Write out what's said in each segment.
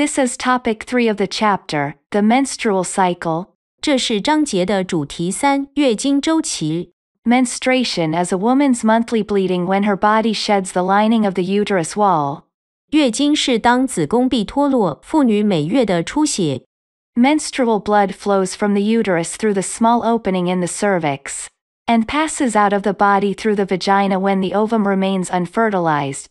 This is topic 3 of the chapter, the menstrual cycle. 这是章节的主题三：月经周期。Menstruation is a woman's monthly bleeding when her body sheds the lining of the uterus wall. 月经是当子宫壁脱落，妇女每月的出血。Menstrual blood flows from the uterus through the small opening in the cervix and passes out of the body through the vagina when the ovum remains unfertilized.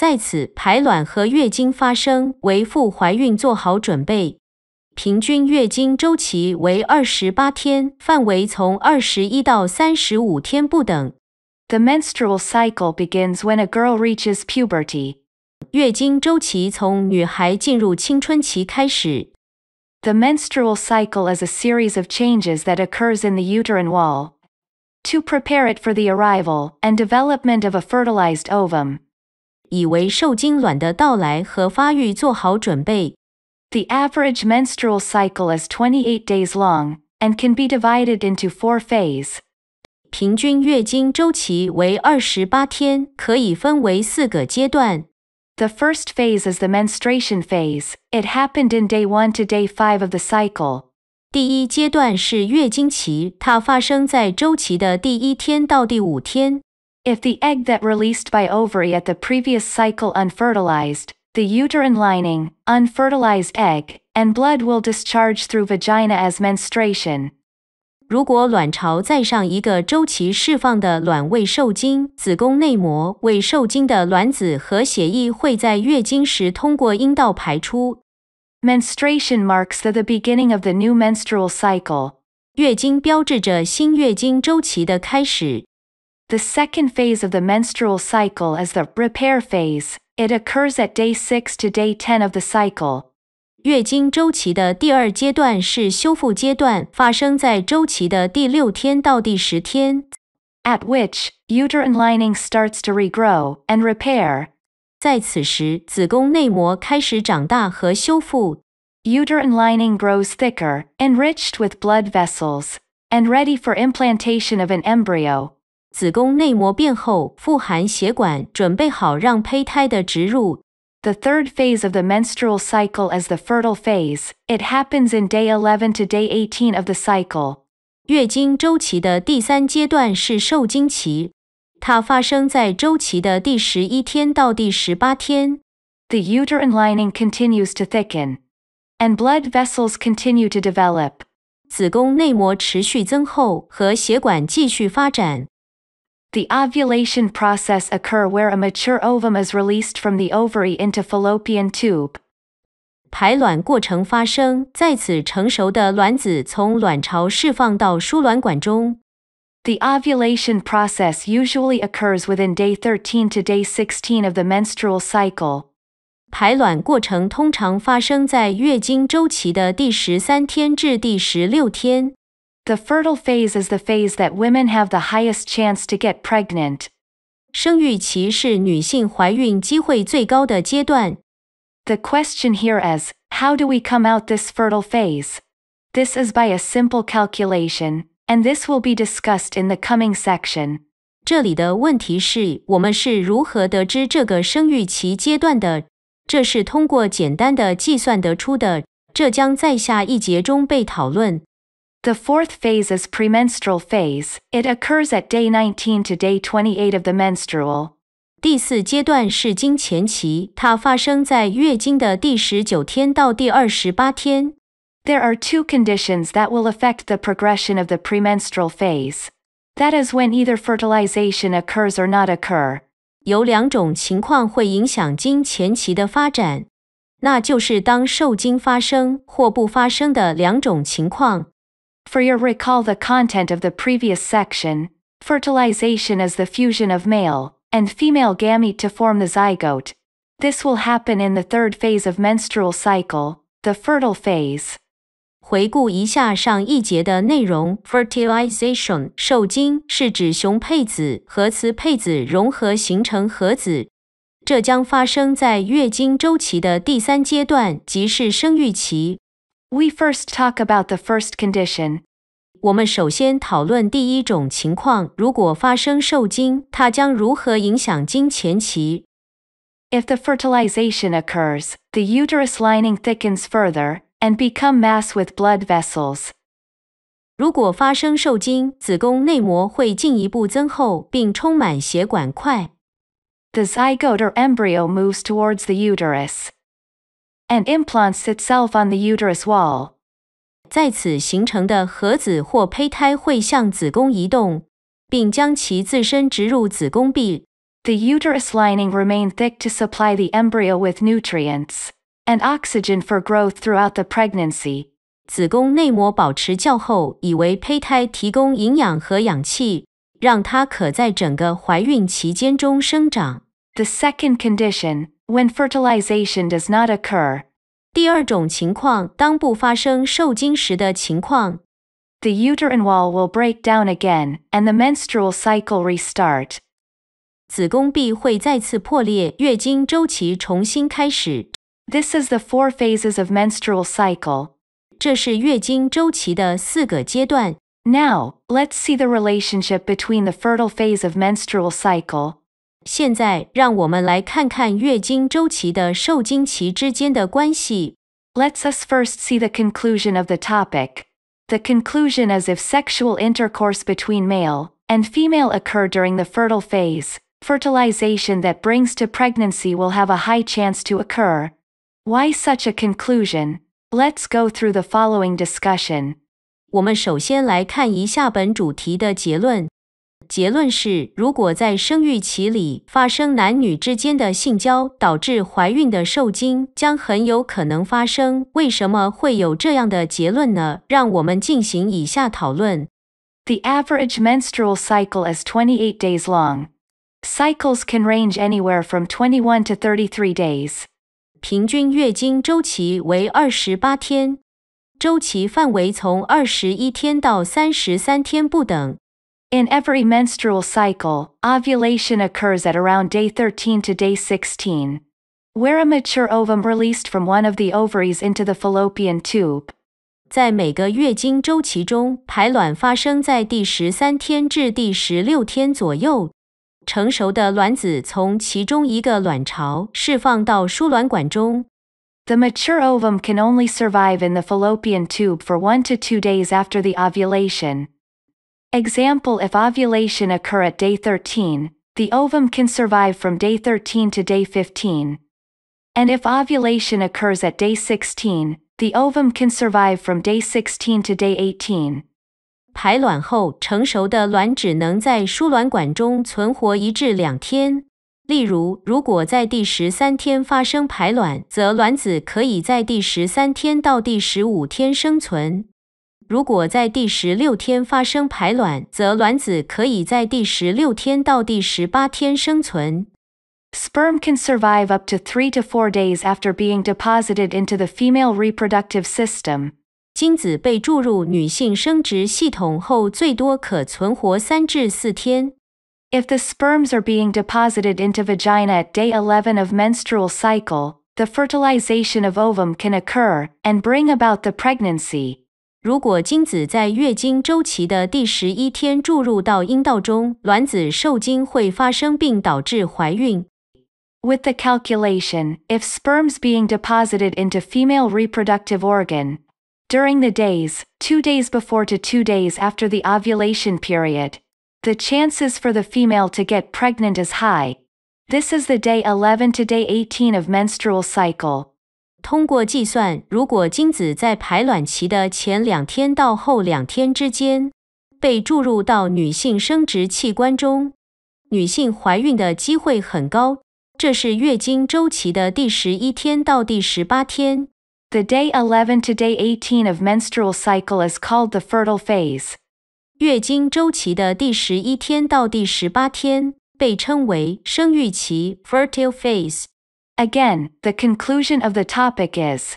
在此，排卵和月经发生为妇怀孕做好准备。平均月经周期为二十八天，范围从二十一到三十五天不等。The menstrual cycle begins when a girl reaches puberty. 月经周期从女孩进入青春期开始。The menstrual cycle is a series of changes that occurs in the uterine wall to prepare it for the arrival and development of a fertilized ovum. 以为受精卵的到来和发育做好准备。The average menstrual cycle is 28 days long and can be divided into four phases. 平均月经周期为二十八天，可以分为四个阶段。The first phase is the menstruation phase. It happened in day 1 to day 5 of the cycle. 第一阶段是月经期，它发生在周期的第一天到第五天。if the egg that released by ovary at the previous cycle unfertilized, the uterine lining, unfertilized egg, and blood will discharge through vagina as menstruation. Menstruation marks the, the beginning of the new menstrual cycle. 月经标志着新月经周期的开始。the second phase of the menstrual cycle is the repair phase. It occurs at day 6 to day 10 of the cycle. 月经周期的第二阶段是修复阶段，发生在周期的第六天到第十天。At which uterine lining starts to regrow and repair. lining grows thicker, enriched with blood vessels, and ready for implantation of an embryo. 子宫内膜变后富含血管，准备好让胚胎的植入。The third phase of the menstrual cycle is the fertile phase. It happens in day 11 to day 18 of the cycle. 月经周期的第三阶段是受精期，它发生在周期的第十一天到第十八天。The uterine lining continues to thicken, and blood vessels continue to develop. 子宫内膜持续增厚和血管继续发展。the ovulation process occur where a mature ovum is released from the ovary into fallopian tube. 排卵过程发生在此成熟的卵子从卵巢释放到输卵管中。The ovulation process usually occurs within day 13 to day 16 of the menstrual cycle. 排卵过程通常发生在月经周期的第十三天至第十六天。the fertile phase is the phase that women have the highest chance to get pregnant. 生育期是女性怀孕机会最高的阶段。The question here is, how do we come out this fertile phase? This is by a simple calculation, and this will be discussed in the coming section. 这里的问题是我们是如何得知这个生育期阶段的？这是通过简单的计算得出的，这将在下一节中被讨论。the fourth phase is premenstrual phase. It occurs at day 19 to day 28 of the menstrual. 第四阶段是经前期，它发生在月经的第十九天到第二十八天。There are two conditions that will affect the progression of the premenstrual phase. That is when either fertilization occurs or not occur. 有两种情况会影响经前期的发展，那就是当受精发生或不发生的两种情况。for your recall the content of the previous section, fertilization is the fusion of male and female gamete to form the zygote. This will happen in the third phase of menstrual cycle, the fertile phase. 回顾一下上一节的内容，fertilization 受精是指雄配子和雌配子融合形成合子，这将发生在月经周期的第三阶段，即是生育期。we first talk about the first condition. 我们首先讨论第一种情况：如果发生受精，它将如何影响经前期？If the fertilization occurs, the uterus lining thickens further and become mass with blood vessels. 如果发生受精，子宫内膜会进一步增厚并充满血管块。The zygote or embryo moves towards the uterus and implants itself on the uterus wall. 在此形成的核子或胚胎会向子宫移动，并将其自身植入子宫壁。The uterus lining remains thick to supply the embryo with nutrients and oxygen for growth throughout the pregnancy. 子宫内膜保持较厚，以为胚胎提供营养和氧气，让它可在整个怀孕期间中生长。The second condition, when fertilization does not occur. the uterine wall will break down again, and the menstrual cycle restart. This is the four phases of menstrual cycle. Now let let's see the relationship between the fertile phase of menstrual cycle 现在，让我们来看看月经周期的受精期之间的关系。Let's us first see the conclusion of the topic. The conclusion is if sexual intercourse between male and female occur during the fertile phase, fertilization that brings to pregnancy will have a high chance to occur. Why such a conclusion? Let's go through the following discussion. 我们首先来看一下本主题的结论。结论是，如果在生育期里发生男女之间的性交，导致怀孕的受精将很有可能发生。为什么会有这样的结论呢？让我们进行以下讨论。The average menstrual cycle is twenty-eight days long. Cycles can range anywhere from twenty-one to thirty-three days. 平均月经周期为二十八天，周期范围从二十一天到三十三天不等。In every menstrual cycle, ovulation occurs at around day 13 to day 16, where a mature ovum released from one of the ovaries into the fallopian tube. 在每个月经周期中，排卵发生在第十三天至第十六天左右。成熟的卵子从其中一个卵巢释放到输卵管中。The mature ovum can only survive in the fallopian tube for one to two days after the ovulation. Example If ovulation occur at day 13, the ovum can survive from day 13 to day 15. And if ovulation occurs at day 16, the ovum can survive from day 16 to day 18. 排卵后成熟的卵只能在输卵管中存活一至两天。例如，如果在第十三天发生排卵，则卵子可以在第十三天到第十五天生存。如果在第十六天发生排卵，则卵子可以在第十六天到第十八天生存。Sperm can survive up to three to four days after being deposited into the female reproductive system. 精子被注入女性生殖系统后，最多可存活三至四天。If the sperms are being deposited into vagina at day 11 of menstrual cycle, the fertilization of ovum can occur and bring about the pregnancy. 如果精子在月经周期的第十一天注入到阴道中，卵子受精会发生并导致怀孕。With the calculation, if sperms being deposited into female reproductive organ during the days, two days before to two days after the ovulation period, the chances for the female to get pregnant is high. This is the day 11 to day 18 of menstrual cycle. 通过计算，如果精子在排卵期的前两天到后两天之间被注入到女性生殖器官中，女性怀孕的机会很高。这是月经周期的第十一天到第十八天。The day eleven to day eighteen of menstrual cycle is called the fertile phase。月经周期的第十一天到第十八天被称为生育期 （fertile phase）。Again, the conclusion of the topic is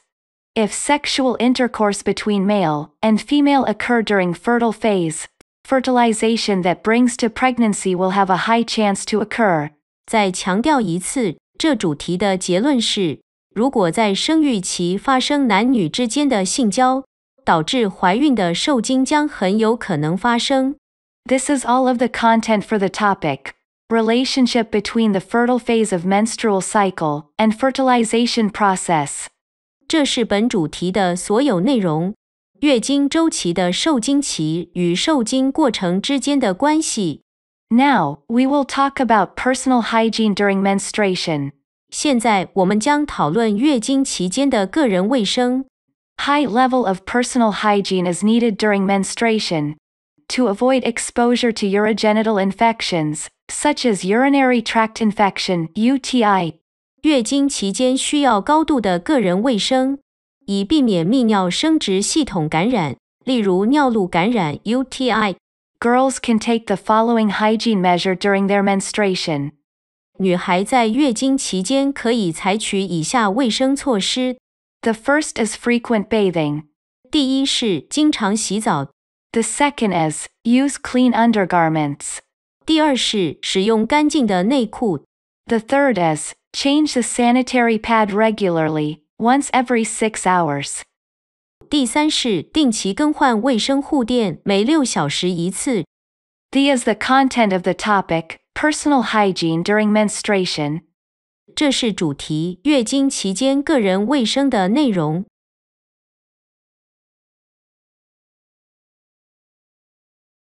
if sexual intercourse between male and female occur during fertile phase, fertilization that brings to pregnancy will have a high chance to occur. 再强调一次，这主题的结论是：如果在生育期发生男女之间的性交，导致怀孕的受精将很有可能发生。This is all of the content for the topic relationship between the fertile phase of menstrual cycle and fertilization process. 这是本主题的所有内容。月经周期的受精期与受精过程之间的关系。Now we will talk about personal hygiene during menstruation. 现在我们将讨论月经期间的个人卫生。High level of personal hygiene is needed during menstruation to avoid exposure to urogenital infections such as urinary tract infection (UTI)。月经期间需要高度的个人卫生，以避免泌尿生殖系统感染，例如尿路感染 （UTI）。Girls can take the following hygiene measure during their menstruation. 女孩在月经期间可以采取以下卫生措施。The first is frequent bathing. 第一是经常洗澡。The second is use clean undergarments. 第二是使用干净的内裤。The third is change the sanitary pad regularly, once every six hours. 第三是定期更换卫生护垫，每六小时一次。The is the content of the topic, personal hygiene during menstruation. 这是主题月经期间个人卫生的内容。